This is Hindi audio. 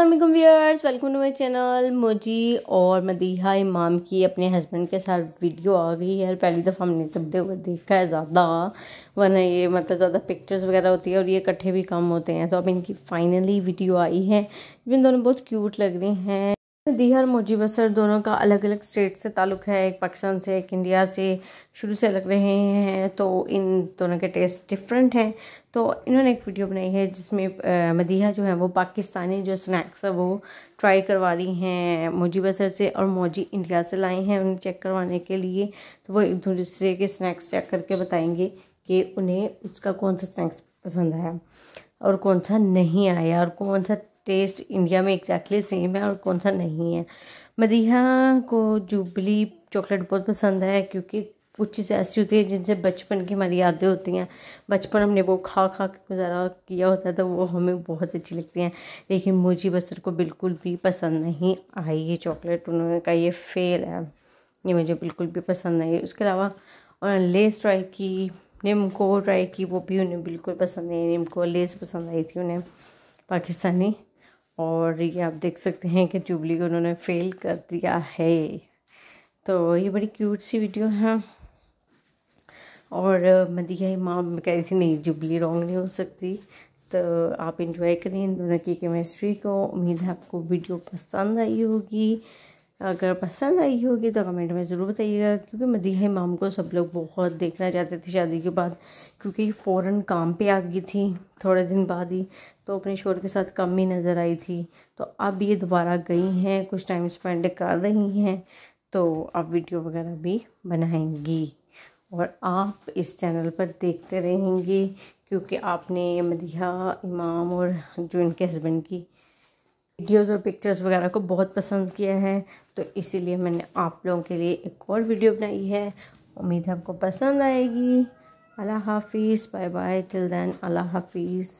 Aslam viewers welcome to my channel Moji और मदीहा इमाम की अपने हस्बैंड के साथ वीडियो आ गई है पहली दफ़ा हमने सब हुआ देखा है ज़्यादा वरना ये मतलब ज़्यादा पिक्चर्स वगैरह होती है और ये इकट्ठे भी कम होते हैं तो अब इनकी फाइनली वीडियो आई है इन दोनों बहुत क्यूट लग रही हैं दीहर बसर दोनों का अलग अलग स्टेट से ताल्लुक़ है एक पाकिस्तान से एक इंडिया से शुरू से अलग रहे हैं तो इन दोनों के टेस्ट डिफरेंट हैं तो इन्होंने एक वीडियो बनाई है जिसमें मदीहा जो है वो पाकिस्तानी जो स्नैक्स है वो ट्राई करवा रही हैं मोजी बसर से और मोजी इंडिया से लाए हैं उन्हें चेक करवाने के लिए तो वो एक दूसरे के स्नैक्स चेक करके बताएंगे कि उन्हें उसका कौन सा स्नैक्स पसंद आया और कौन सा नहीं आया और कौन सा टेस्ट इंडिया में एक्जैक्टली exactly सेम है और कौन सा नहीं है मदीहा को जूबली चॉकलेट बहुत पसंद है क्योंकि कुछ चीज़ें ऐसी होती है जिनसे बचपन की हमारी यादें होती हैं बचपन हमने वो खा खा के गुजारा किया होता है तो वो हमें बहुत अच्छी लगती हैं लेकिन मुझे बसर को बिल्कुल भी पसंद नहीं आई ये चॉकलेट उन्होंने कहा ये फेल है ये मुझे बिल्कुल भी पसंद नहीं उसके अलावा उन्होंने लेस ट्राई की निमको ट्राई की वो भी उन्हें बिल्कुल पसंद नहीं निमको लेस पसंद आई थी उन्हें पाकिस्तानी और ये आप देख सकते हैं कि जुबली को उन्होंने फेल कर दिया है तो ये बड़ी क्यूट सी वीडियो है और मदिया इमाम कह रही थी नहीं जुबली रॉन्ग नहीं हो सकती तो आप इन्जॉय करें इन दोनों की केमिस्ट्री को उम्मीद है आपको वीडियो पसंद आई होगी अगर पसंद आई होगी तो कमेंट में ज़रूर बताइएगा क्योंकि मदीहा इमाम को सब लोग बहुत देखना चाहते थे शादी के बाद क्योंकि फ़ौर काम पे आ गई थी थोड़े दिन बाद ही तो अपने शोर के साथ कम ही नज़र आई थी तो अब ये दोबारा गई हैं कुछ टाइम स्पेंड कर रही हैं तो आप वीडियो वगैरह भी बनाएंगी और आप इस चैनल पर देखते रहेंगे क्योंकि आपने मदीहा इमाम और जो इनके हस्बैंड की वीडियोस और पिक्चर्स वगैरह को बहुत पसंद किया है तो इसीलिए मैंने आप लोगों के लिए एक और वीडियो बनाई है उम्मीद है आपको पसंद आएगी अल्लाह हाफिज़ बाय बाय टिल देन अल्लाह हाफिज़